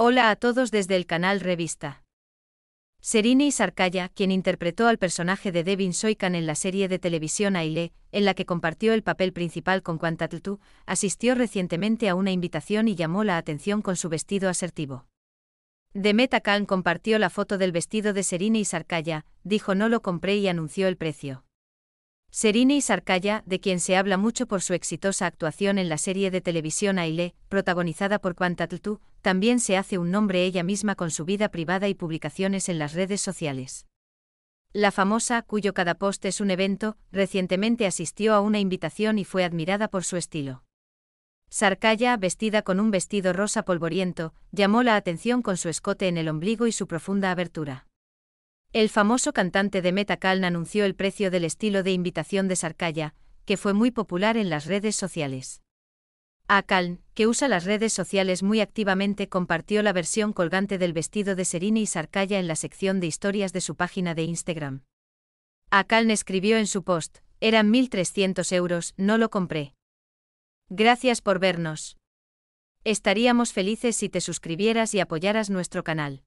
Hola a todos desde el canal Revista. Serine Sarkaya, quien interpretó al personaje de Devin Soikan en la serie de televisión Aile, en la que compartió el papel principal con Quantatltu, asistió recientemente a una invitación y llamó la atención con su vestido asertivo. Demeta Khan compartió la foto del vestido de Serine Sarkaya, dijo no lo compré y anunció el precio. Serine y Sarkaya, de quien se habla mucho por su exitosa actuación en la serie de televisión Aile, protagonizada por Quantatlu, también se hace un nombre ella misma con su vida privada y publicaciones en las redes sociales. La famosa, cuyo cada post es un evento, recientemente asistió a una invitación y fue admirada por su estilo. Sarkaya, vestida con un vestido rosa polvoriento, llamó la atención con su escote en el ombligo y su profunda abertura. El famoso cantante de Metacal anunció el precio del estilo de invitación de Sarkaya, que fue muy popular en las redes sociales. Akaln, que usa las redes sociales muy activamente, compartió la versión colgante del vestido de Serini y Sarkaya en la sección de historias de su página de Instagram. Akaln escribió en su post, eran 1.300 euros, no lo compré. Gracias por vernos. Estaríamos felices si te suscribieras y apoyaras nuestro canal.